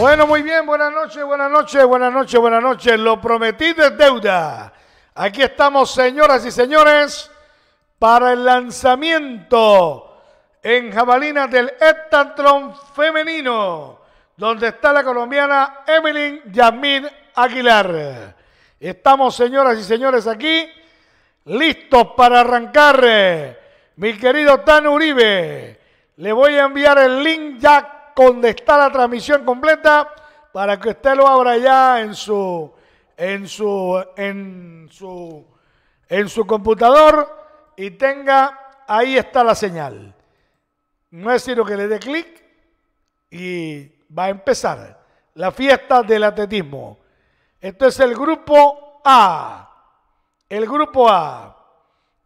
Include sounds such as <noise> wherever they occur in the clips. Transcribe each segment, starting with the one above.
Bueno, muy bien, buenas noches, buenas noches, buenas noches, buenas noches. Lo prometí de deuda. Aquí estamos, señoras y señores, para el lanzamiento en jabalina del Estatron femenino, donde está la colombiana Evelyn Yasmín Aguilar. Estamos, señoras y señores, aquí listos para arrancar. Mi querido Tan Uribe, le voy a enviar el link ya donde está la transmisión completa para que usted lo abra ya en su en su en su en su computador y tenga ahí está la señal. No es sino que le dé clic y va a empezar la fiesta del atletismo. Esto es el grupo A. El grupo A.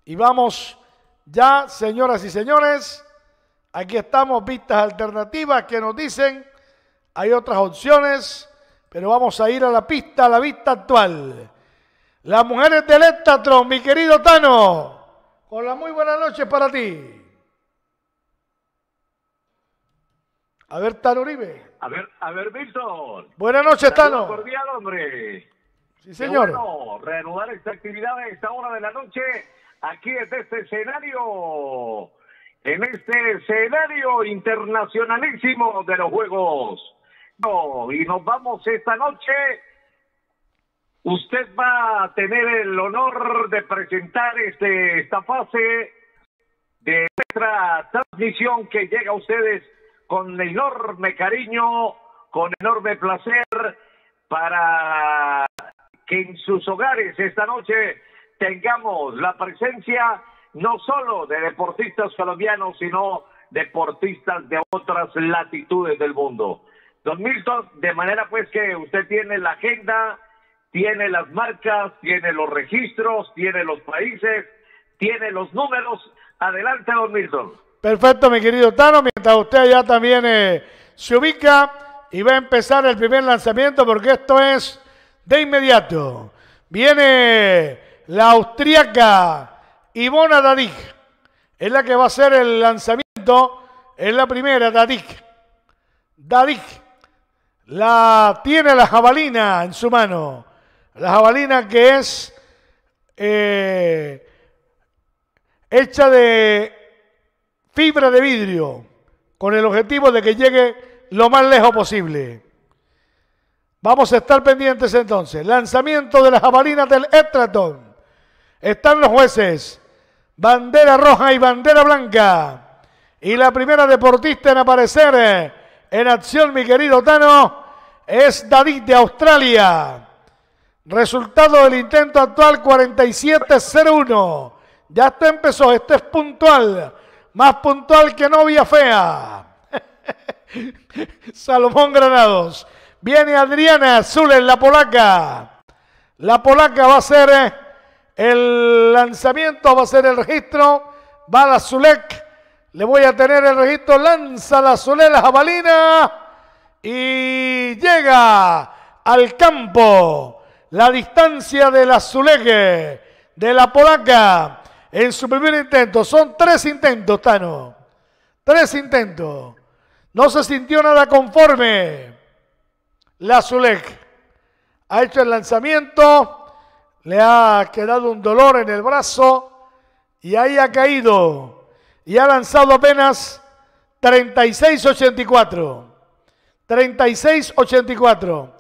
Y vamos ya, señoras y señores, Aquí estamos, vistas alternativas que nos dicen, hay otras opciones, pero vamos a ir a la pista, a la vista actual. Las mujeres del Estatron, mi querido Tano, con la muy buena noche para ti. A ver, Tano Uribe. A ver, a ver, Víctor. Buenas noches, Tano. Cordial, hombre. Sí, señor. Bueno, reanudar esta actividad a esta hora de la noche aquí desde este escenario en este escenario internacionalísimo de los Juegos. y nos vamos esta noche. Usted va a tener el honor de presentar este, esta fase de nuestra transmisión que llega a ustedes con enorme cariño, con enorme placer, para que en sus hogares esta noche tengamos la presencia no solo de deportistas colombianos, sino deportistas de otras latitudes del mundo. Don Milton, de manera pues que usted tiene la agenda, tiene las marcas, tiene los registros, tiene los países, tiene los números. Adelante, don Milton. Perfecto, mi querido Tano, mientras usted ya también eh, se ubica y va a empezar el primer lanzamiento porque esto es de inmediato. Viene la austríaca Ivona Dadik. Es la que va a hacer el lanzamiento. Es la primera, Dadik. Dadik. La tiene la jabalina en su mano. La jabalina que es eh, hecha de fibra de vidrio con el objetivo de que llegue lo más lejos posible. Vamos a estar pendientes entonces. Lanzamiento de la jabalina del Estratón... Están los jueces bandera roja y bandera blanca. Y la primera deportista en aparecer eh, en acción, mi querido Tano, es David de Australia. Resultado del intento actual 47-01. Ya está empezó, este es puntual. Más puntual que novia fea. <laughs> Salomón Granados. Viene Adriana Azul en la polaca. La polaca va a ser eh, el lanzamiento va a ser el registro. Va la Zulek. Le voy a tener el registro. Lanza la Zulek, la jabalina. Y llega al campo. La distancia de la Zulek, de la polaca. En su primer intento. Son tres intentos, Tano. Tres intentos. No se sintió nada conforme. La Zulek ha hecho el lanzamiento le ha quedado un dolor en el brazo y ahí ha caído y ha lanzado apenas 36-84. 36-84.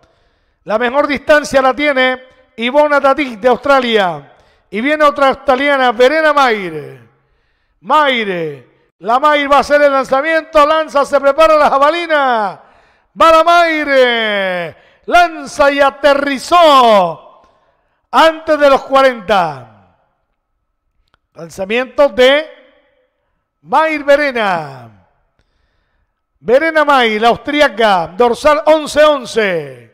La mejor distancia la tiene Ivona Tatik de Australia. Y viene otra australiana, Verena Maire. Maire. La Maire va a hacer el lanzamiento. Lanza, se prepara la jabalina. Va la Maire. Lanza y aterrizó antes de los 40. Lanzamiento de Mair Verena. Verena Mayr, la austríaca, dorsal 11-11.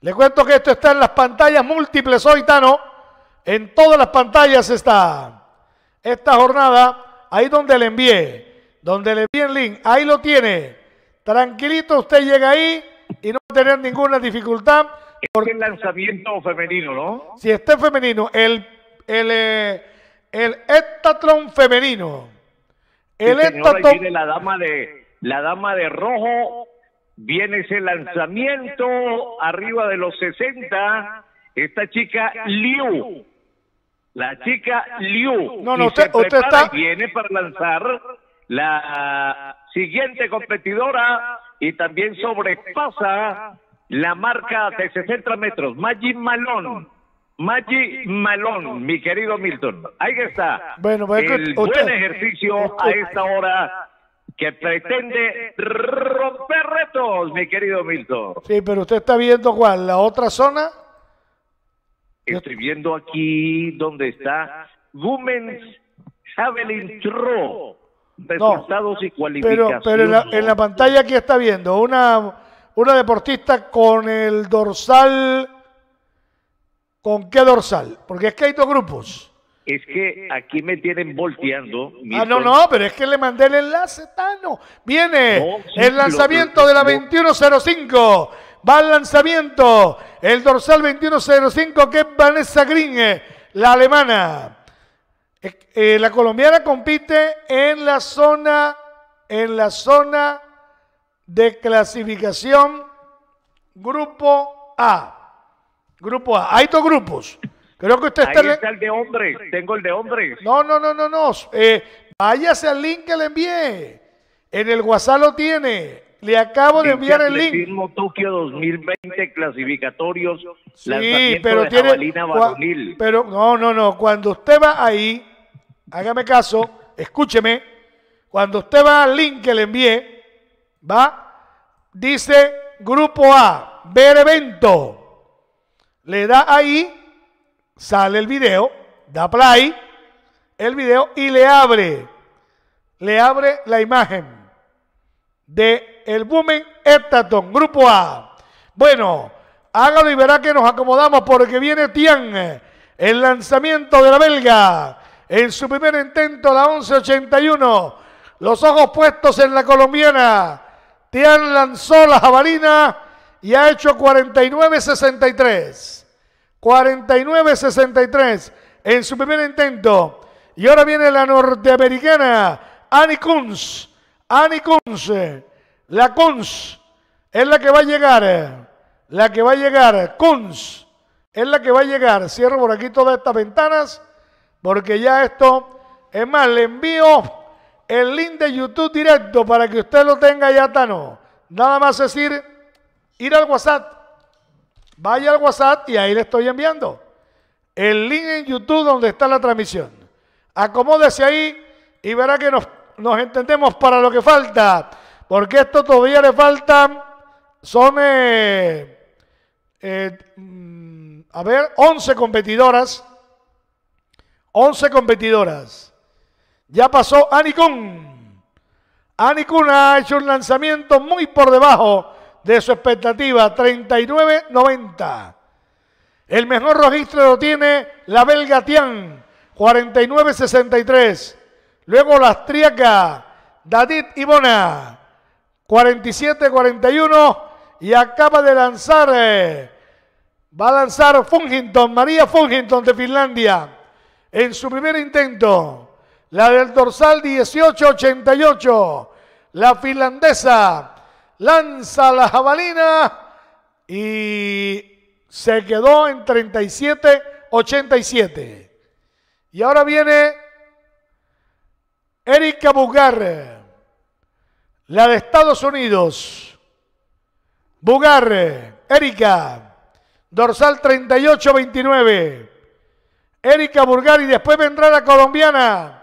Le cuento que esto está en las pantallas múltiples hoy, Tano. En todas las pantallas está esta jornada. Ahí donde le envié, donde le envié el link, ahí lo tiene. Tranquilito, usted llega ahí y no va a tener ninguna dificultad el lanzamiento femenino, ¿no? Si este femenino, el, el, eh, el, femenino. El la dama de la dama de rojo, viene ese lanzamiento arriba de los 60. Esta chica Liu, la chica Liu, no, no, se prepara viene para lanzar la siguiente competidora y también sobrepasa la marca de 60 metros, Maggi Malón. Maggi Malón, mi querido Milton. Ahí está. Bueno, pues, el buen ejercicio a esta hora que pretende romper retos, mi querido Milton. Sí, pero usted está viendo cuál, la otra zona. Estoy viendo aquí donde está Women's Javelin Throw. Resultados y cualificaciones. Pero, en, la, en la pantalla aquí está viendo una una deportista con el dorsal. ¿Con qué dorsal? Porque es que hay dos grupos. Es que aquí me tienen volteando. Ah, no, no, pero es que le mandé el enlace, Tano. Viene el lanzamiento de la 2105. Va el lanzamiento. El dorsal 2105 que es Vanessa Gringe. la alemana. Eh, eh, la colombiana compite en la zona, en la zona de clasificación Grupo A. Grupo A. Hay dos grupos. Creo que usted Ahí está, el de hombre. Tengo el de hombres. No, no, no, no, no. Eh, váyase al link que le envié. En el WhatsApp lo tiene. Le acabo de enviar el link. Tokio 2020 clasificatorios. Sí, pero tiene. pero no, no, no. Cuando usted va ahí, hágame caso, escúcheme. Cuando usted va al link que le envié, va Dice grupo A, ver evento. Le da ahí, sale el video, da play, el video y le abre, le abre la imagen de el Bumen Heptaton, grupo A. Bueno, hágalo y verá que nos acomodamos porque viene Tian, el lanzamiento de la belga. En su primer intento, la 1181, los ojos puestos en la colombiana. Tian lanzó la jabalina y ha hecho 49-63. 49-63 en su primer intento. Y ahora viene la norteamericana, Annie Kunz. Annie Kunz. La Kunz es la que va a llegar. La que va a llegar. Kunz es la que va a llegar. Cierro por aquí todas estas ventanas porque ya esto es más. Le envío el link de YouTube directo para que usted lo tenga ya está no. Nada más decir, ir al WhatsApp. Vaya al WhatsApp y ahí le estoy enviando. El link en YouTube donde está la transmisión. Acomódese ahí y verá que nos, entendemos para lo que falta. Porque esto todavía le faltan, son, eh, eh, mm, a ver, 11 competidoras. 11 competidoras. Ya pasó Anikun. Anikun ha hecho un lanzamiento muy por debajo de su expectativa, 39-90. El mejor registro lo tiene la belga Tian, 49-63. Luego la austríaca David Ibona, 47-41. Y acaba de lanzar, eh, va a lanzar Fungington, María Fungington de Finlandia, en su primer intento la del dorsal 1888, la finlandesa lanza la jabalina y se quedó en 37-87. Y ahora viene Erika Bugarre, la de Estados Unidos. Bugarre, Erika, dorsal 38-29. Erika Bugarre y después vendrá la colombiana.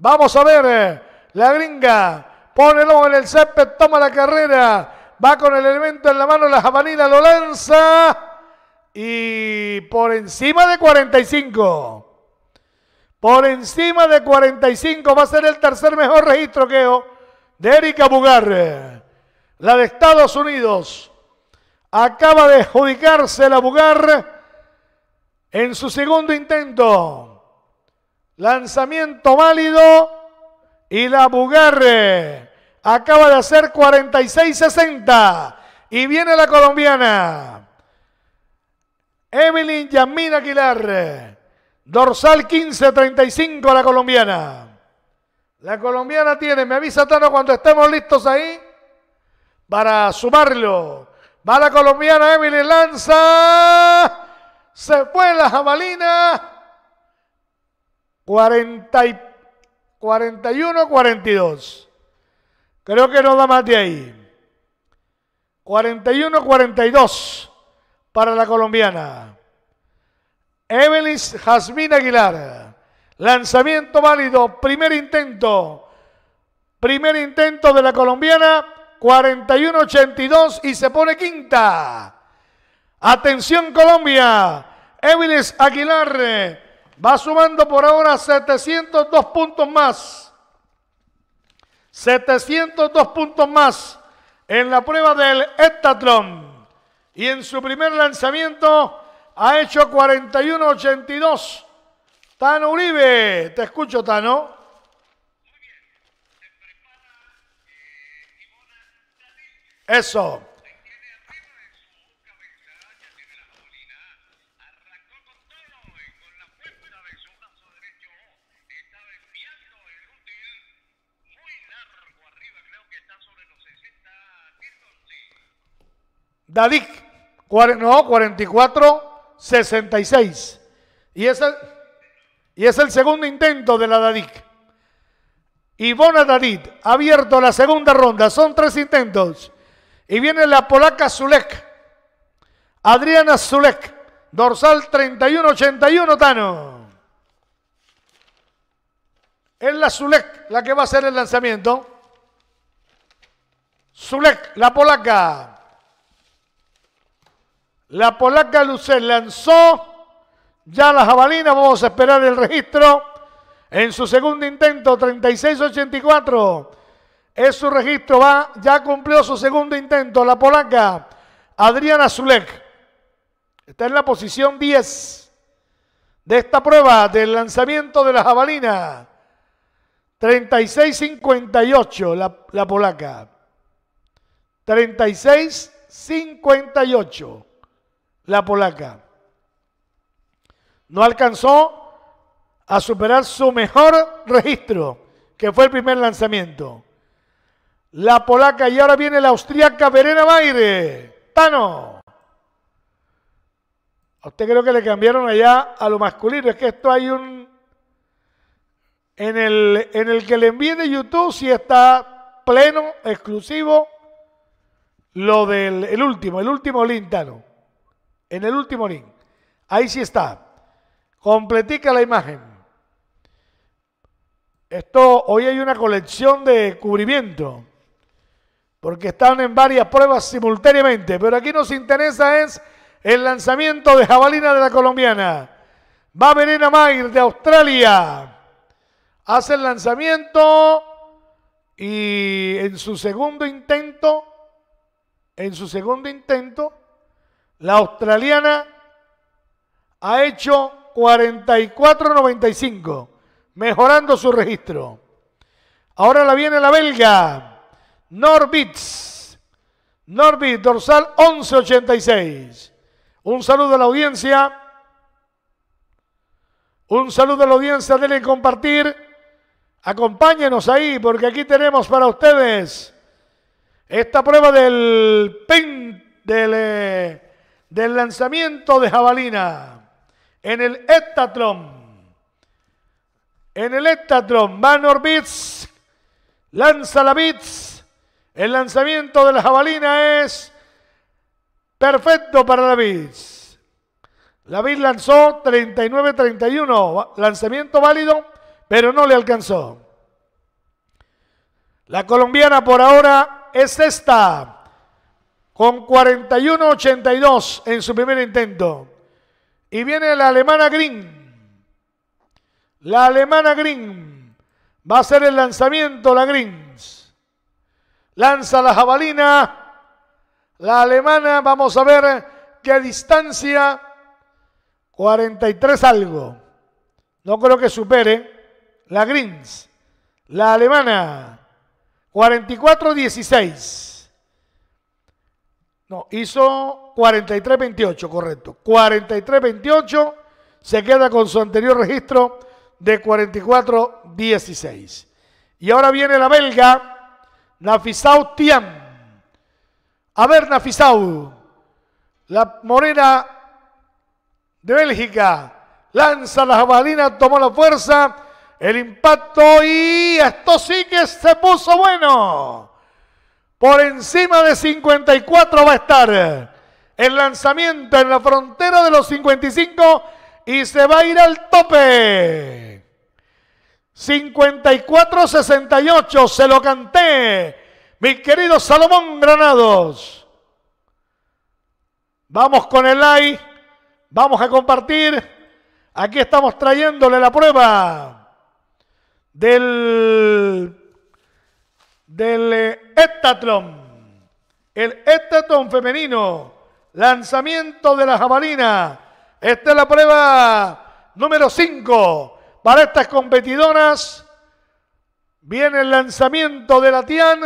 Vamos a ver, eh, la gringa pone el ojo en el césped, toma la carrera, va con el elemento en la mano, la jabalina lo lanza y por encima de 45. Por encima de 45 va a ser el tercer mejor registro que de Erika Bugar, eh, la de Estados Unidos. Acaba de adjudicarse la Bugar en su segundo intento. Lanzamiento válido y la Bugarre acaba de hacer 46-60 y viene la colombiana. Evelyn Yamina Aguilar, dorsal 15-35 la colombiana. La colombiana tiene, me avisa Tano cuando estemos listos ahí para sumarlo. Va la colombiana, Evelyn lanza, se fue la jabalina. 40 41, 42. Creo que no da más de ahí. 41, 42 para la colombiana. Evelyn Jazmín Aguilar. Lanzamiento válido. Primer intento. Primer intento de la colombiana. 41-82 y se pone quinta. Atención Colombia. Evelyn Aguilar Va sumando por ahora 702 puntos más. 702 puntos más en la prueba del Estatron Y en su primer lanzamiento ha hecho 41.82. Tano Uribe, te escucho, Tano. Eso. Dadik, no, 44, 66. Y es, el, segundo intento de la Dadik. Ivona David abierto la segunda ronda, son tres intentos. Y viene la polaca Zulek, Adriana Zulek, dorsal 31, 81, Tano. Es la Zulek la que va a hacer el lanzamiento. Zulek, la polaca. La polaca lucer lanzó ya la jabalina. Vamos a esperar el registro. En su segundo intento, 36.84. Es su registro. Va, ya cumplió su segundo intento. La polaca Adriana Zulek. Está en la posición 10 de esta prueba del lanzamiento de la jabalina. 36-58 la, la polaca. 36-58 la polaca. No alcanzó a superar su mejor registro, que fue el primer lanzamiento. La polaca y ahora viene la austríaca Verena Baire. Tano. A usted creo que le cambiaron allá a lo masculino. Es que esto hay un... En el, en el que le envíe de YouTube si sí está pleno, exclusivo, lo del último, el último Lintano en el último link. Ahí sí está. Completica la imagen. Esto, hoy hay una colección de cubrimiento, porque están en varias pruebas simultáneamente, pero aquí nos interesa es el lanzamiento de jabalina de la colombiana. Va Verena Mayer de Australia. Hace el lanzamiento y en su segundo intento, en su segundo intento, la australiana ha hecho 44.95, mejorando su registro. Ahora la viene la belga, Norbitz. Norbitz, dorsal 1186. Un saludo a la audiencia. Un saludo a la audiencia, denle compartir. Acompáñenos ahí, porque aquí tenemos para ustedes esta prueba del PEN, del eh, del lanzamiento de jabalina en el heptatlón. En el heptatlón, Van Bits lanza la Bits El lanzamiento de la jabalina es perfecto para la Bits La Bits lanzó 39-31, lanzamiento válido, pero no le alcanzó. La colombiana por ahora es esta con 41-82 en su primer intento. Y viene la alemana Green. La alemana Green. Va a ser el lanzamiento la Greens. Lanza la jabalina. La alemana, vamos a ver qué distancia. 43 algo. No creo que supere. La Greens. La alemana. 44-16. No, hizo 43-28, correcto. 43-28 se queda con su anterior registro de 44-16. Y ahora viene la belga, Nafisau Tiam. A ver, Nafisau, la morena de Bélgica lanza la jabalina, tomó la fuerza, el impacto y esto sí que se puso bueno. Por encima de 54 va a estar el lanzamiento en la frontera de los 55 y se va a ir al tope. 54-68, se lo canté, mi querido Salomón Granados. Vamos con el like, vamos a compartir. Aquí estamos trayéndole la prueba del, del eh, el estatón femenino. Lanzamiento de la jabalina. Esta es la prueba número 5 para estas competidoras. Viene el lanzamiento de la Tian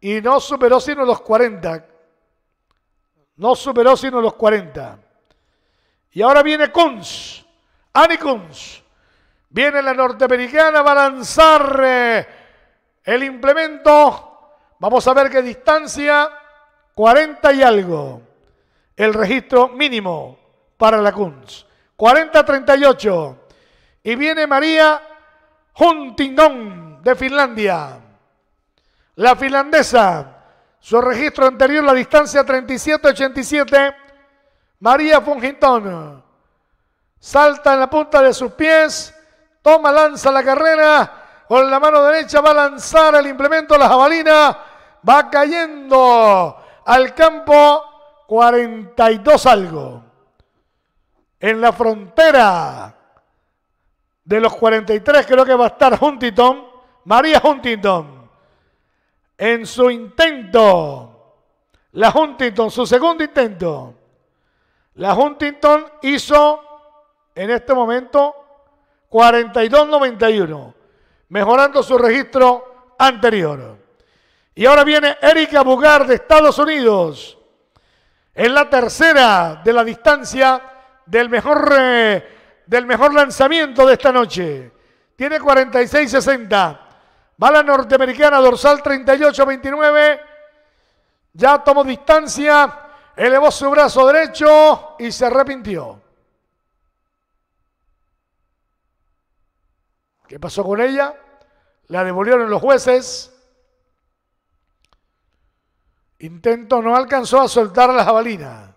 y no superó sino los 40. No superó sino los 40. Y ahora viene Kunz, Annie Kunz. Viene la norteamericana, va a lanzar eh, el implemento Vamos a ver qué distancia, 40 y algo, el registro mínimo para la Kunz. 40-38. Y viene María Huntington de Finlandia. La finlandesa, su registro anterior, la distancia 37-87. María Funginton, salta en la punta de sus pies, toma, lanza la carrera, con la mano derecha va a lanzar el implemento, la jabalina va cayendo al campo 42 algo. En la frontera de los 43 creo que va a estar Huntington, María Huntington. En su intento, la Huntington, su segundo intento, la Huntington hizo en este momento 42.91, mejorando su registro anterior. Y ahora viene Erika Bugar de Estados Unidos. En la tercera de la distancia del mejor, eh, del mejor lanzamiento de esta noche. Tiene 46-60. Va la norteamericana dorsal 38-29. Ya tomó distancia. Elevó su brazo derecho y se arrepintió. ¿Qué pasó con ella? La devolvieron los jueces. Intento no alcanzó a soltar la jabalina.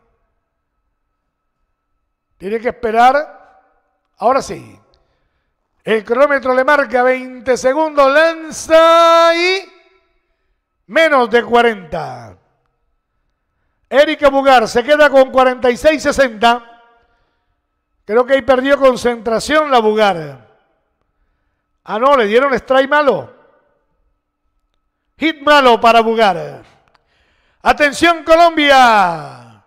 Tiene que esperar. Ahora sí. El cronómetro le marca 20 segundos. Lanza y menos de 40. Erika Bugar se queda con 46-60. Creo que ahí perdió concentración la Bugar. Ah, no, le dieron strike malo. Hit malo para Bugar. Atención Colombia.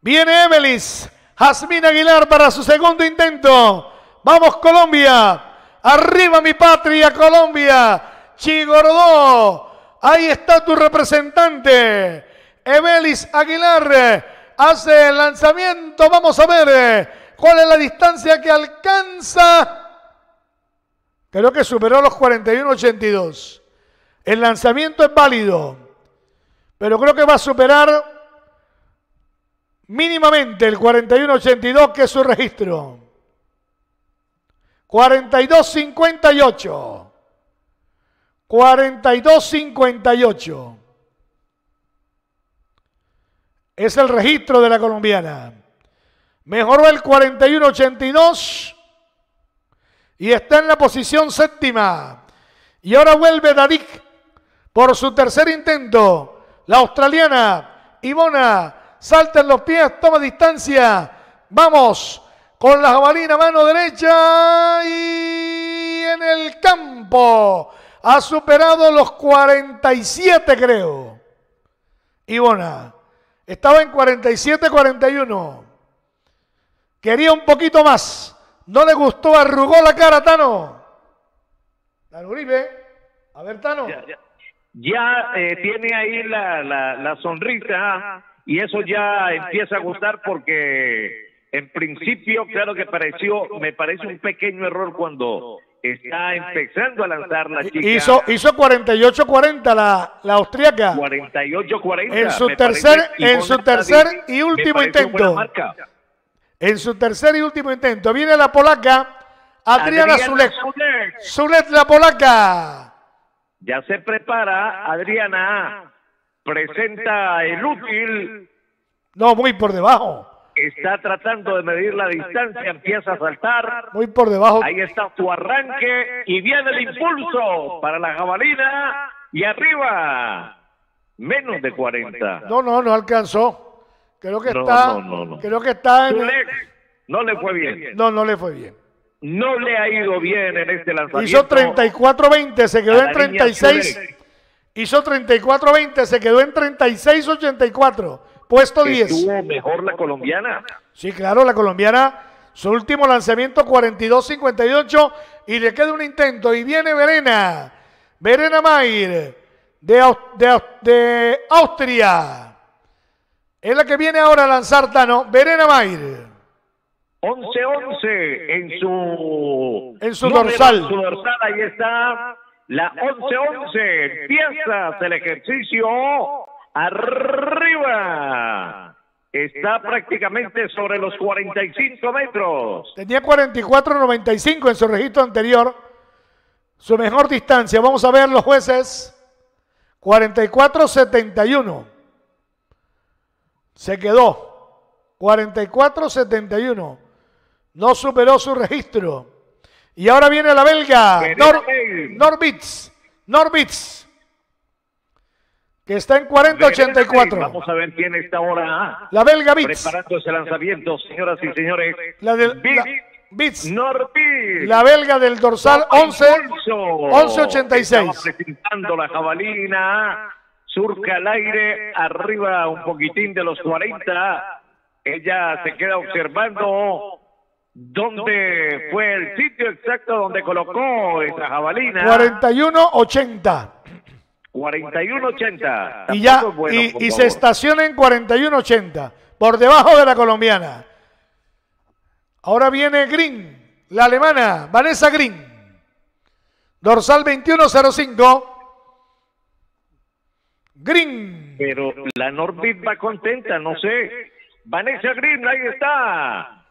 Viene Emelis. Jazmín Aguilar para su segundo intento. Vamos Colombia. Arriba mi patria Colombia. Chigordó. Ahí está tu representante. Emelis Aguilar hace el lanzamiento. Vamos a ver eh, cuál es la distancia que alcanza. Creo que superó los 41.82. El lanzamiento es válido pero creo que va a superar mínimamente el 4182, que es su registro. 4258. 4258. Es el registro de la colombiana. Mejoró el 4182 y está en la posición séptima. Y ahora vuelve Dadik por su tercer intento. La australiana Ivona salta en los pies, toma distancia. Vamos con la jabalina mano derecha y en el campo. Ha superado los 47, creo. Ivona. Estaba en 47, 41. Quería un poquito más. No le gustó, arrugó la cara a Tano. Uribe. A ver, Tano ya eh, tiene ahí la, la, sonrisa y eso ya empieza a gustar porque en principio, claro que pareció, me parece un pequeño error cuando está empezando a lanzar la chica. Hizo, hizo 48-40 la, la austríaca. 48-40. En su tercer, en su tercer y último intento. En su tercer y último intento. Viene la polaca, Adriana, la polaca. Ya se prepara Adriana, presenta el útil. No, muy por debajo. Está tratando de medir la distancia, empieza a saltar. Muy por debajo. Ahí está su arranque y viene el impulso para la jabalina y arriba. Menos de 40. No, no, no alcanzó. Creo que está. creo que está en. No le fue bien. No, no le fue bien no le ha ido bien en este lanzamiento. Hizo 34-20, se quedó en 36. Hizo 34-20, se quedó en 36-84, puesto 10. tuvo mejor la colombiana. Sí, claro, la colombiana, su último lanzamiento 42-58 y le queda un intento y viene Verena, Verena Mayer de, de, de Austria. Es la que viene ahora a lanzar Tano, Verena Mayer. 11-11 en su, en su dorsal. En su dorsal, ahí está. La 11-11. empieza el ejercicio. Arriba. Está prácticamente sobre los 45 metros. Tenía 44-95 en su registro anterior. Su mejor distancia. Vamos a ver los jueces. 44-71, Se quedó. 44-71. No superó su registro. Y ahora viene la belga, Norbits, Norbits Que está en 40.84. Vamos a ver quién está ahora. Ah, la belga Bits. Preparando ese lanzamiento, señoras y señores. La del. Bits. La belga del dorsal 11. 1186. Presentando la jabalina. Surca al aire. Arriba un poquitín de los 40. Ella se queda observando. ¿Dónde fue el sitio exacto donde colocó esta jabalina? 4180. 4180. Y ya, y, y se estaciona en 4180, por debajo de la colombiana. Ahora viene Green, la alemana, Vanessa Green. Dorsal 2105. Green. Pero la Norbit va contenta, no sé. Vanessa Green, ahí está.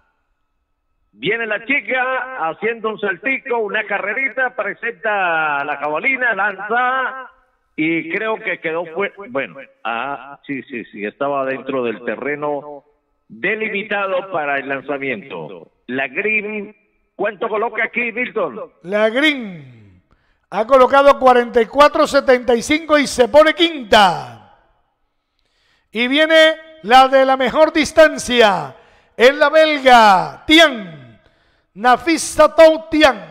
Viene la chica haciendo un saltico, una carrerita, presenta la cabalina, lanza y creo que quedó fue, bueno, ah, sí, sí, sí, estaba dentro del terreno delimitado para el lanzamiento. La Green, ¿cuánto coloca aquí, Milton? La Green ha colocado 44.75 y se pone quinta. Y viene la de la mejor distancia, es la belga, Tian. Nafisa Tian.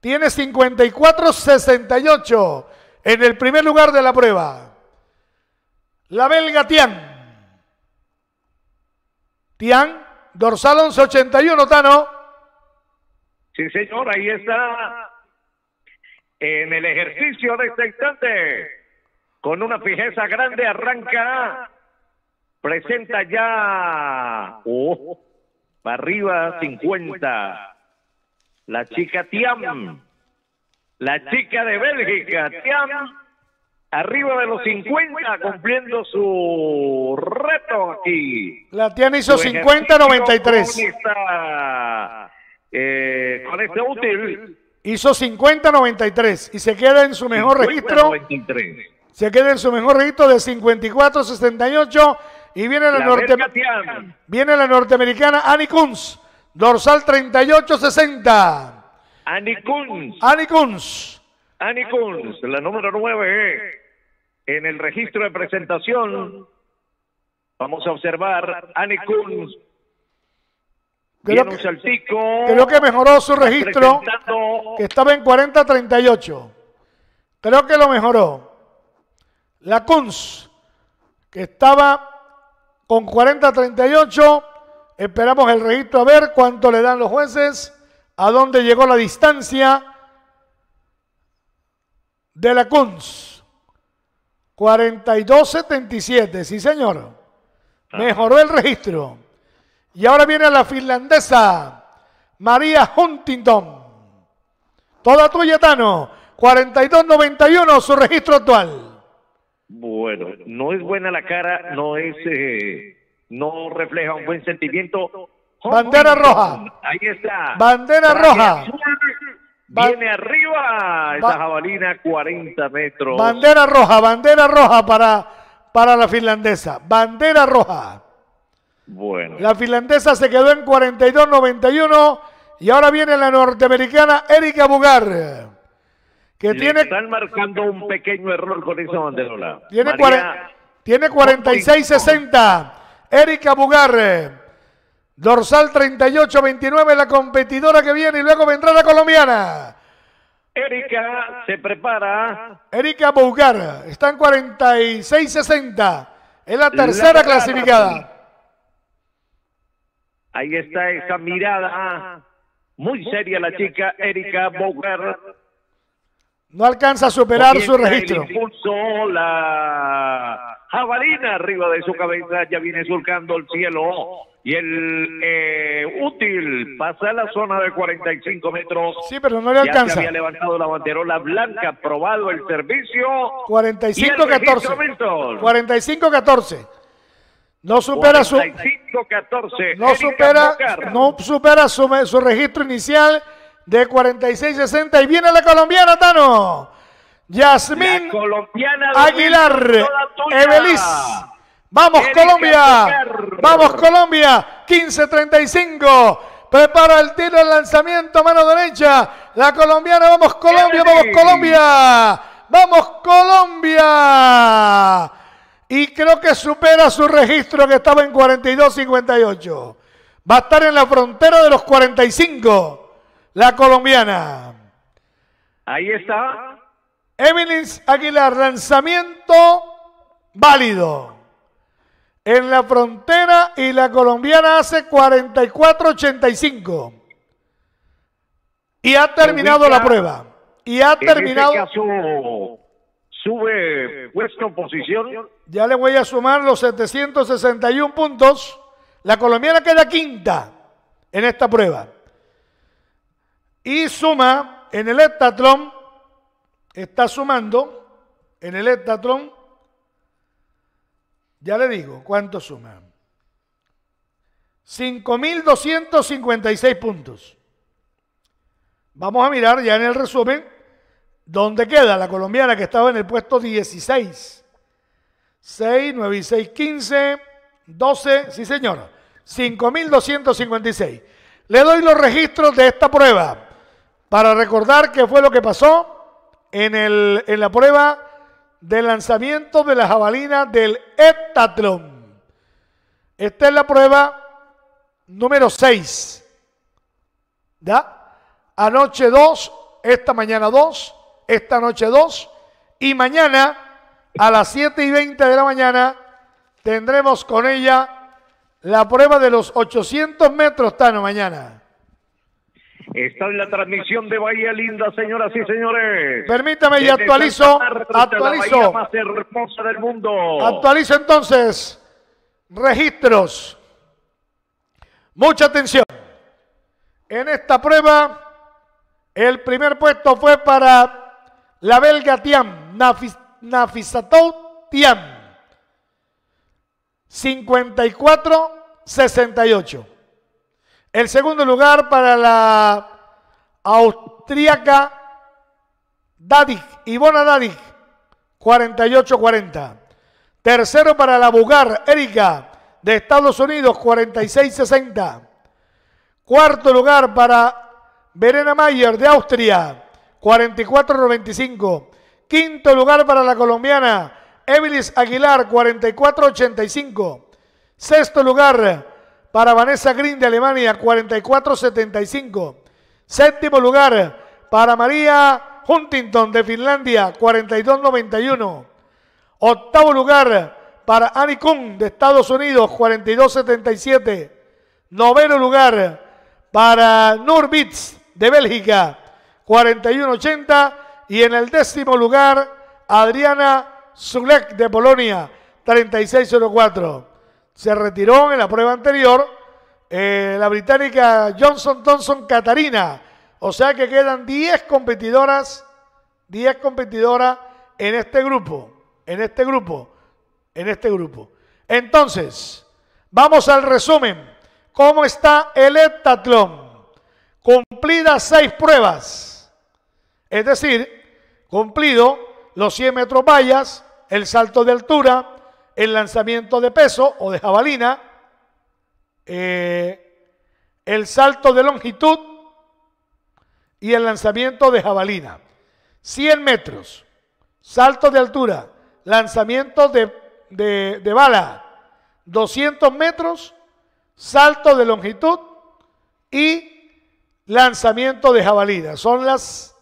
Tiene 54-68 en el primer lugar de la prueba. La belga Tian. Tian, dorsal 1181, Tano. Sí, señor, ahí está. En el ejercicio de este instante, con una fijeza grande, arranca. Presenta ya. Oh arriba 50. La chica Tiam. La chica de Bélgica, Tiam. Arriba de los 50, cumpliendo su reto aquí. La Tiam hizo 50-93. Eh, con, eh, útil. Hizo 50-93 y se queda en su mejor registro. Se queda en su mejor registro de 54-68 y viene la, viene la norteamericana Annie Kunz, dorsal 38-60. Annie Kunz. Annie Kunz. Annie Kunz, la número 9 eh. en el registro de presentación. Vamos a observar Annie Kunz. Creo que, un creo que mejoró su registro, que estaba en 40-38. Creo que lo mejoró. La Kunz, que estaba con 40-38. Esperamos el registro a ver cuánto le dan los jueces, a dónde llegó la distancia de la CUNS. 42-77, sí señor. Ah. Mejoró el registro. Y ahora viene la finlandesa, María Huntington. Toda tuya, Tano. 42-91, su registro actual. Bueno, no es buena la cara, no es, eh, no refleja un buen sentimiento. Bandera roja. Ahí está. Bandera roja. Viene arriba esa jabalina 40 metros. Bandera roja, bandera roja para, para la finlandesa. Bandera roja. Bueno. La finlandesa se quedó en 42-91 y ahora viene la norteamericana Erika Bugar. Están marcando un pequeño error con esa banderola. Tiene, tiene 46-60. Erika Bugarre. Dorsal 38-29, la competidora que viene y luego vendrá la colombiana. Erika se prepara. Erika Bugar, está en 46-60. Es la tercera clasificada. Ahí está esa mirada. Muy seria la chica Erika Bugar no alcanza a superar su registro. impulso la jabalina arriba de su cabeza, ya viene surcando el cielo. Y el eh, útil pasa a la zona de 45 metros. Sí, pero no le alcanza. Ya se había levantado la banderola blanca, probado el servicio. 45-14. 45-14. No supera 45, su 14. No supera, no supera su, su registro inicial de 46-60 y viene la colombiana Tano. Yasmín Aguilar, Eveliz. Vamos Colombia, vamos Colombia, 15-35. Prepara el tiro, el lanzamiento, mano derecha. La colombiana, vamos Colombia, vamos Colombia, vamos Colombia. Y creo que supera su registro que estaba en 42-58. Va a estar en la frontera de los 45 la colombiana. Ahí está. Emilis Aguilar, lanzamiento válido. En la frontera y la colombiana hace 44.85. Y ha terminado la prueba. Y ha este terminado. sube puesto posición. Ya le voy a sumar los 761 puntos. La colombiana queda quinta en esta prueba. Y suma en el heptatlón, está sumando en el heptatlón, ya le digo, ¿cuánto suma? 5.256 puntos. Vamos a mirar ya en el resumen dónde queda la colombiana que estaba en el puesto 16. 6, 9 y 6, 15, 12, sí señora, 5.256. Le doy los registros de esta prueba para recordar qué fue lo que pasó en, la prueba de lanzamiento de la jabalina del heptatlón. Esta es la prueba número 6. Anoche 2, esta mañana 2, esta noche 2 y mañana a las 7 y 20 de la mañana tendremos con ella la prueba de los 800 metros, Tano, mañana. Está en la transmisión de Bahía Linda, señoras y señores. Permítame y actualizo. Actualizo. más del mundo. Actualizo entonces. Registros. Mucha atención. En esta prueba, el primer puesto fue para la belga Tiam, Nafisatou Tiam. 54-68. El segundo lugar para la austríaca Dadig, Ivona Dadig, 48-40. Tercero para la Bugar, Erika, de Estados Unidos, 46-60. Cuarto lugar para Verena Mayer, de Austria, 44-95. Quinto lugar para la colombiana Evelyn Aguilar, 44-85. Sexto lugar para Vanessa Green de Alemania, 44.75. Séptimo lugar para María Huntington de Finlandia, 42.91. Octavo lugar para Annie Kuhn de Estados Unidos, 42.77. Noveno lugar para Nurbitz de Bélgica, 41.80. Y en el décimo lugar, Adriana Zulek de Polonia, 36.04 se retiró en la prueba anterior eh, la británica Johnson Thompson Catarina. O sea que quedan 10 competidoras, 10 competidoras en este grupo, en este grupo, en este grupo. Entonces, vamos al resumen. ¿Cómo está el heptatlón? Cumplidas 6 pruebas. Es decir, cumplido los 100 metros vallas, el salto de altura, el lanzamiento de peso o de jabalina, eh, el salto de longitud y el lanzamiento de jabalina. 100 metros, salto de altura, lanzamiento de, de bala, 200 metros, salto de longitud y lanzamiento de jabalina. Son las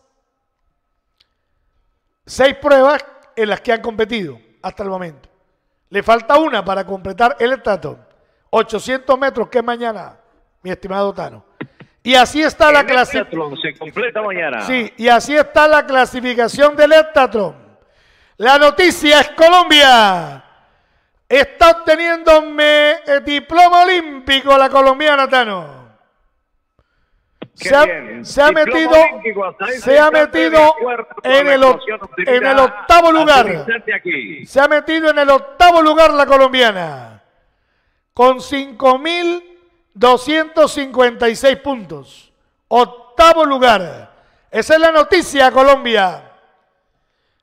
seis pruebas en las que han competido hasta el momento. Le falta una para completar el estatus. 800 metros, que es mañana, mi estimado Tano. Y así está la clasificación. Se completa mañana. Sí, y así está la clasificación del Heptatron. La noticia es Colombia. Está obteniendo el diploma olímpico la colombiana, Tano. Se ha, metido, se ha metido en el, octavo lugar. Se ha metido en el octavo lugar la colombiana. Con 5.256 puntos. Octavo lugar. Esa es la noticia, Colombia.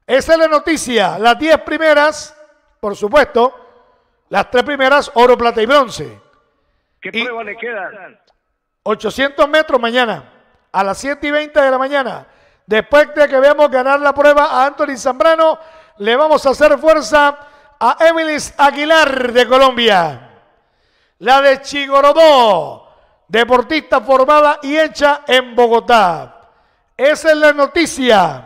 Esa es la noticia. Las diez primeras, por supuesto. Las tres primeras, oro, plata y bronce. ¿Qué le quedan? 800 metros mañana, a las 7 y 20 de la mañana. Después de que veamos ganar la prueba a Anthony Zambrano, le vamos a hacer fuerza a Emilis Aguilar de Colombia. La de Chigorodó, deportista formada y hecha en Bogotá. Esa es la noticia.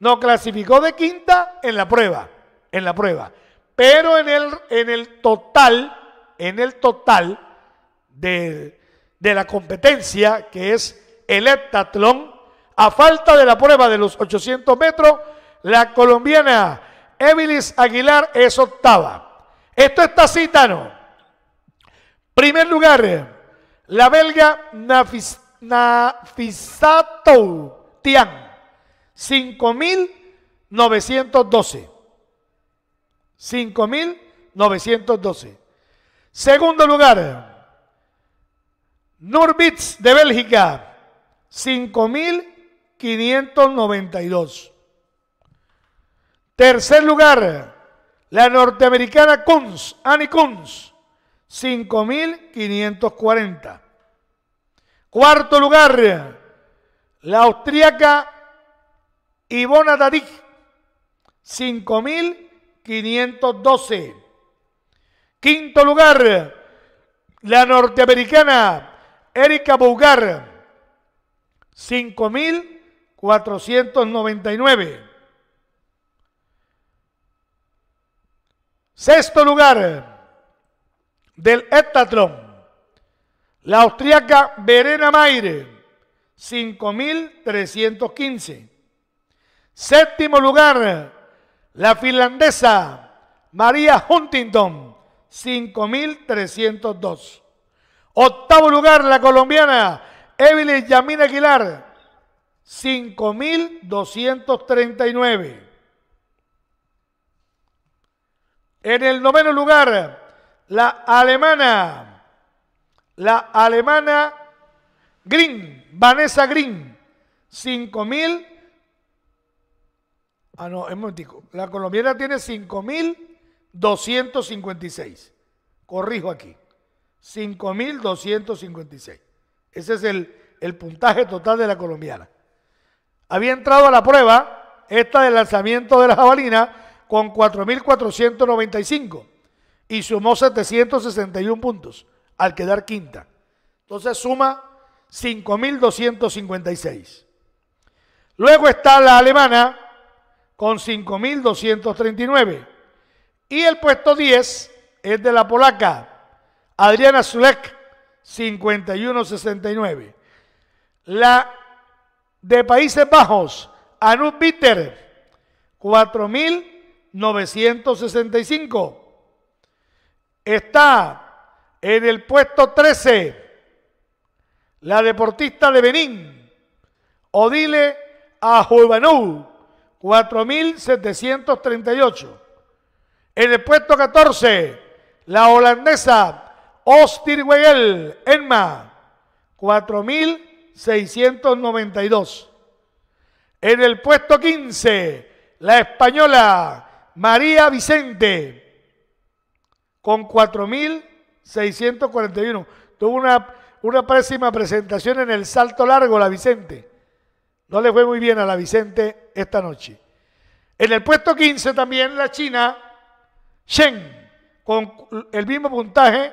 No clasificó de quinta en la prueba, en la prueba. Pero en el, en el total, en el total de de la competencia, que es el heptatlón, a falta de la prueba de los 800 metros, la colombiana Évilis Aguilar es octava. Esto está citano Primer lugar, la belga Nafis, Nafisato Tian, 5.912. 5.912. Segundo lugar, Nurbitz de Bélgica, 5.592. Tercer lugar, la norteamericana Kunz, Annie Kunz, 5.540. Cuarto lugar, la austríaca Ivona Dadig, 5.512. Quinto lugar, la norteamericana Erika Bougar, 5.499. Sexto lugar del heptatlón, la austríaca Verena Maire, 5.315. Séptimo lugar, la finlandesa María Huntington, 5.302. Octavo lugar, la colombiana Evelyn Yamina Aguilar, 5.239. En el noveno lugar, la alemana, la alemana Green, Vanessa Green, 5.000. Ah, no, es momentico. La colombiana tiene 5.256. Corrijo aquí. 5.256. Ese es el, puntaje total de la colombiana. Había entrado a la prueba esta del lanzamiento de la jabalina con 4.495 y sumó 761 puntos al quedar quinta. Entonces suma 5.256. Luego está la alemana con 5.239. Y el puesto 10 es de la polaca Adriana Zulek, 51.69. La de Países Bajos, Anub Bitter, 4.965. Está en el puesto 13 la deportista de Benín, Odile Ajubanou, 4.738. En el puesto 14, la holandesa Wegel, Enma, 4.692. En el puesto 15, la española María Vicente, con 4.641. Tuvo una, una pésima presentación en el salto largo, la Vicente. No le fue muy bien a la Vicente esta noche. En el puesto 15 también la China, Shen, con el mismo puntaje,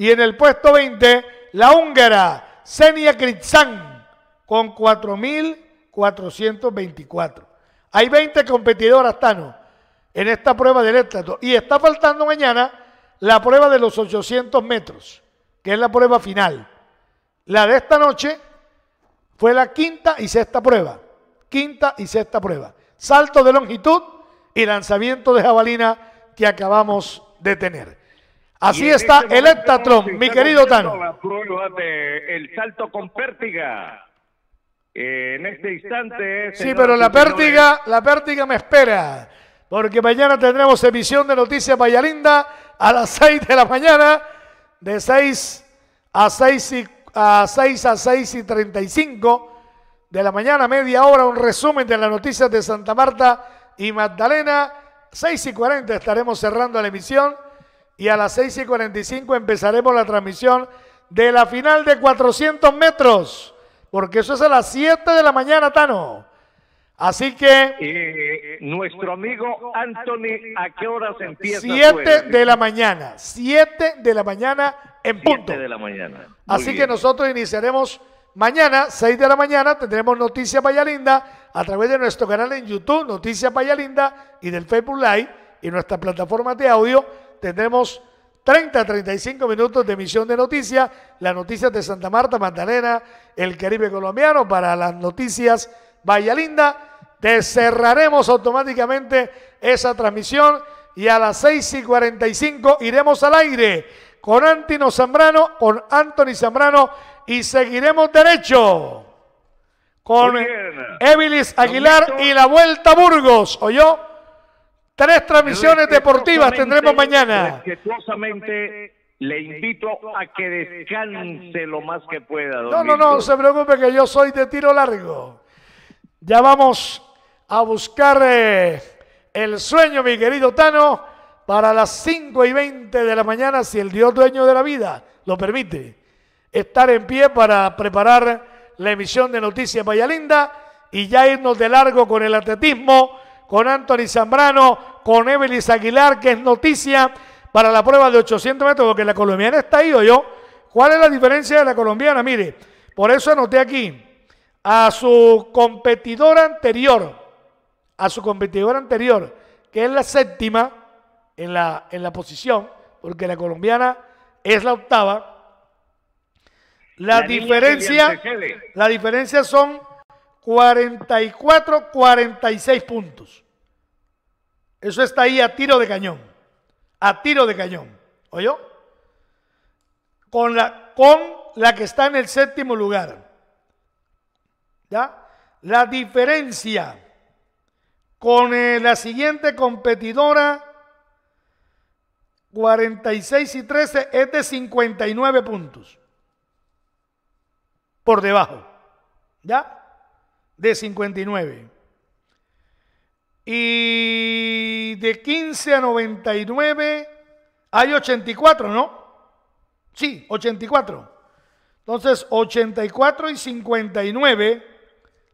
Y en el puesto 20, la húngara Senia Kritzán con 4.424. Hay 20 competidoras, Tano, en esta prueba del éxtato. Y está faltando mañana la prueba de los 800 metros, que es la prueba final. La de esta noche fue la quinta y sexta prueba. Quinta y sexta prueba. Salto de longitud y lanzamiento de jabalina que acabamos de tener. Así está este el mi querido Tano. La prueba el salto con pértiga. En este instante. Sí, pero la pértiga, la pértiga me espera. Porque mañana tendremos emisión de Noticias Vallalinda a las 6 de la mañana. De 6 a 6 y, a 6 a 6 y 35 de la mañana, media hora, un resumen de las noticias de Santa Marta y Magdalena. 6 y 40 estaremos cerrando la emisión y a las 6 y 45 empezaremos la transmisión de la final de 400 metros, porque eso es a las 7 de la mañana, Tano. Así que... Eh, nuestro amigo Anthony, ¿a qué hora se empieza? 7 pues? de la mañana, 7 de la mañana en punto. 7 de la mañana. Así que nosotros iniciaremos mañana, 6 de la mañana, tendremos Noticias Payalinda a través de nuestro canal en YouTube, Noticias Payalinda, y del Facebook Live y nuestra plataforma de audio tendremos 30 a 35 minutos de emisión de noticias, las noticias de Santa Marta, Magdalena, el Caribe colombiano, para las noticias Linda. Te cerraremos automáticamente esa transmisión y a las 6 y 45 iremos al aire con Antino Zambrano, con Anthony Zambrano y seguiremos derecho con Évilis Aguilar y la Vuelta a Burgos, ¿oyó? Tres transmisiones deportivas tendremos mañana. Respetuosamente le invito a que descanse lo más que pueda. Don no, no, no, no se preocupe que yo soy de tiro largo. Ya vamos a buscar eh, el sueño, mi querido Tano, para las 5 y 20 de la mañana, si el Dios dueño de la vida lo permite, estar en pie para preparar la emisión de Noticias Vallalinda y ya irnos de largo con el atletismo con Anthony Zambrano, con Evelyn Aguilar, que es noticia para la prueba de 800 metros, porque la colombiana está ahí, o yo. ¿Cuál es la diferencia de la colombiana? Mire, por eso anoté aquí a su competidora anterior, a su competidora anterior, que es la séptima en la, en la posición, porque la colombiana es la octava. la diferencia, la diferencia son 44, 46 puntos. Eso está ahí a tiro de cañón. A tiro de cañón. ¿Oyó? Con la, con la que está en el séptimo lugar. ¿Ya? La diferencia con eh, la siguiente competidora, 46 y 13, es de 59 puntos. Por debajo. ¿Ya? de 59. Y de 15 a 99 hay 84, ¿no? Sí, 84. Entonces, 84 y 59,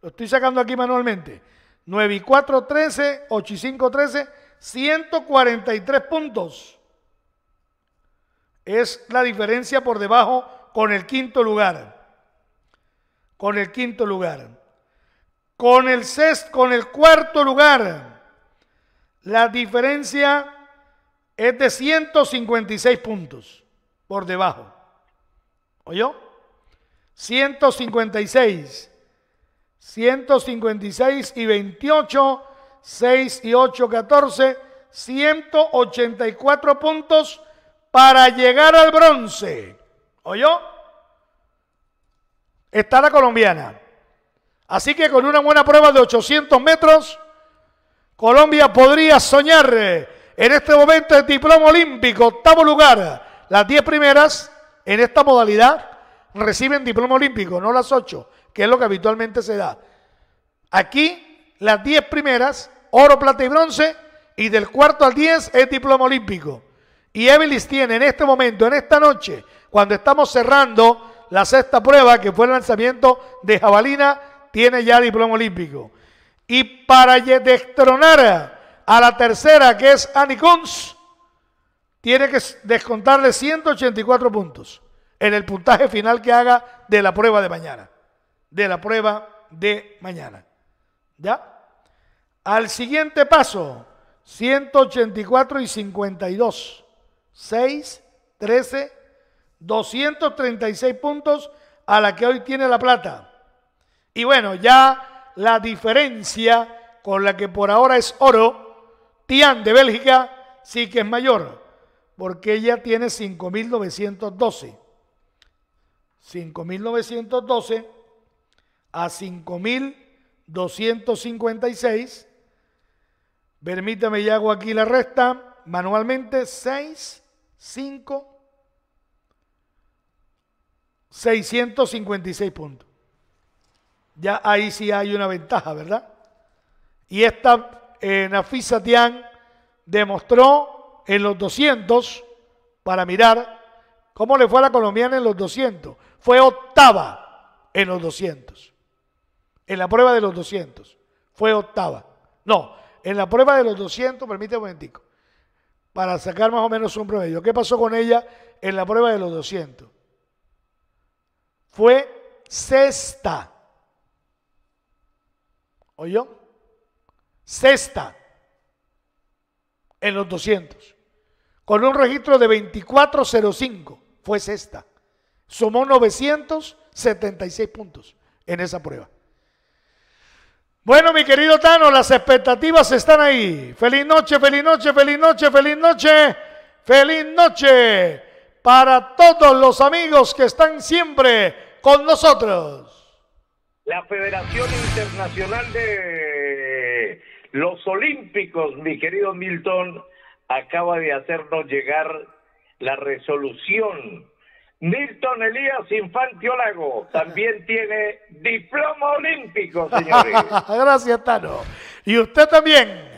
lo estoy sacando aquí manualmente. 9 y 4, 13, 8 y 5, 13, 143 puntos. Es la diferencia por debajo con el quinto lugar. Con el quinto lugar. Con el, sexto, con el cuarto lugar, la diferencia es de 156 puntos por debajo. ¿Oyó? 156. 156 y 28, 6 y 8, 14, 184 puntos para llegar al bronce. ¿Oyó? Está la colombiana. Así que con una buena prueba de 800 metros, Colombia podría soñar eh, en este momento el diploma olímpico, octavo lugar. Las 10 primeras en esta modalidad reciben diploma olímpico, no las 8, que es lo que habitualmente se da. Aquí las 10 primeras, oro, plata y bronce, y del cuarto al 10 es diploma olímpico. Y Evelis tiene en este momento, en esta noche, cuando estamos cerrando la sexta prueba, que fue el lanzamiento de jabalina, tiene ya diploma olímpico. Y para destronar a la tercera, que es Annie Kunz, tiene que descontarle 184 puntos en el puntaje final que haga de la prueba de mañana. De la prueba de mañana. ¿Ya? Al siguiente paso, 184 y 52. 6, 13, 236 puntos a la que hoy tiene la plata. Y bueno, ya la diferencia con la que por ahora es oro, Tian de Bélgica sí que es mayor, porque ella tiene 5.912. 5.912 a 5.256. Permítame, ya hago aquí la resta manualmente. 6, 5, 656 puntos ya ahí sí hay una ventaja, ¿verdad? Y esta eh, Nafisa Tian demostró en los 200, para mirar cómo le fue a la colombiana en los 200, fue octava en los 200, en la prueba de los 200, fue octava. No, en la prueba de los 200, permíteme un momentico, para sacar más o menos un promedio. ¿Qué pasó con ella en la prueba de los 200? Fue sexta ¿Oyó? Sexta en los 200. Con un registro de 2405 fue sexta. Sumó 976 puntos en esa prueba. Bueno, mi querido Tano, las expectativas están ahí. Feliz noche, feliz noche, feliz noche, feliz noche, feliz noche para todos los amigos que están siempre con nosotros la Federación Internacional de los Olímpicos, mi querido Milton, acaba de hacernos llegar la resolución. Milton Elías Infante también <laughs> tiene diploma olímpico, señores. <laughs> Gracias, Tano. Y usted también.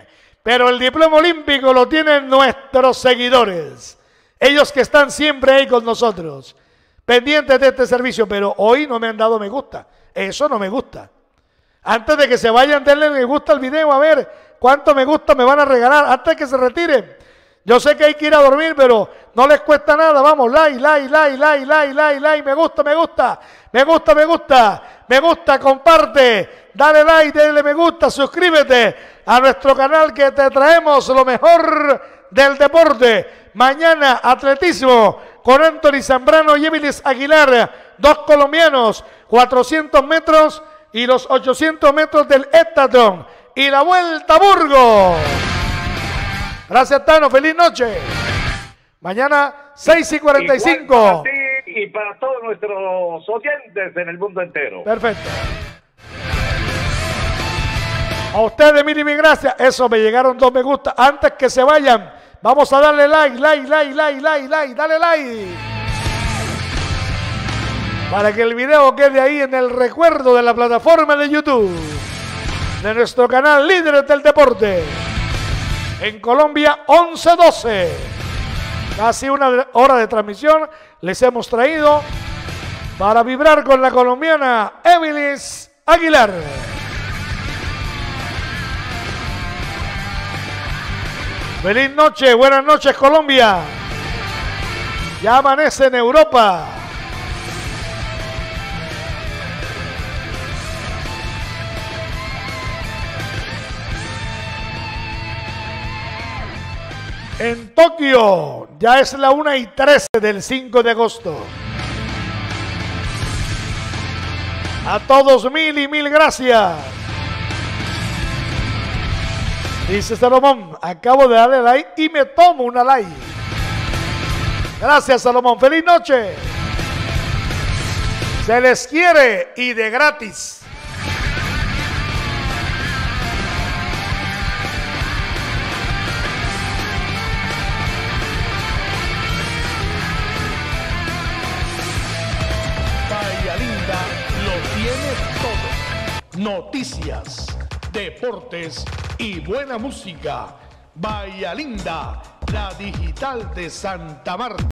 Pero el diploma olímpico lo tienen nuestros seguidores. Ellos que están siempre ahí con nosotros, pendientes de este servicio. Pero hoy no me han dado me gusta. Eso no me gusta. Antes de que se vayan, denle me gusta al video, a ver cuánto me gusta me van a regalar antes de que se retiren. Yo sé que hay que ir a dormir, pero no les cuesta nada. Vamos, like, like, like, like, like, like, like. Me gusta, me gusta, me gusta, me gusta, me gusta, comparte, dale like, denle me gusta, suscríbete a nuestro canal que te traemos lo mejor del deporte. Mañana, atletismo con Anthony Zambrano y Emilis Aguilar, dos colombianos, 400 metros y los 800 metros del Estadón. y la Vuelta a Burgos. Gracias, Tano. Feliz noche. Mañana 6 y 45. Y y para todos nuestros oyentes en el mundo entero. Perfecto. A ustedes mil y mil gracias. Eso me llegaron dos me gusta. Antes que se vayan, Vamos a darle like, like, like, like, like, like, dale like. Para que el video quede ahí en el recuerdo de la plataforma de YouTube. De nuestro canal Líderes del Deporte. En Colombia 11-12 Casi una hora de transmisión les hemos traído para vibrar con la colombiana Emilis Aguilar. Feliz noche, buenas noches Colombia. Ya amanece en Europa. En Tokio ya es la 1 y 13 del 5 de agosto. A todos mil y mil gracias. Dice este Salomón, acabo de darle like y me tomo una like. Gracias Salomón, feliz noche. Se les quiere y de gratis. Vaya Linda lo tiene todo. Noticias deportes y buena música. Bahía Linda, la digital de Santa Marta.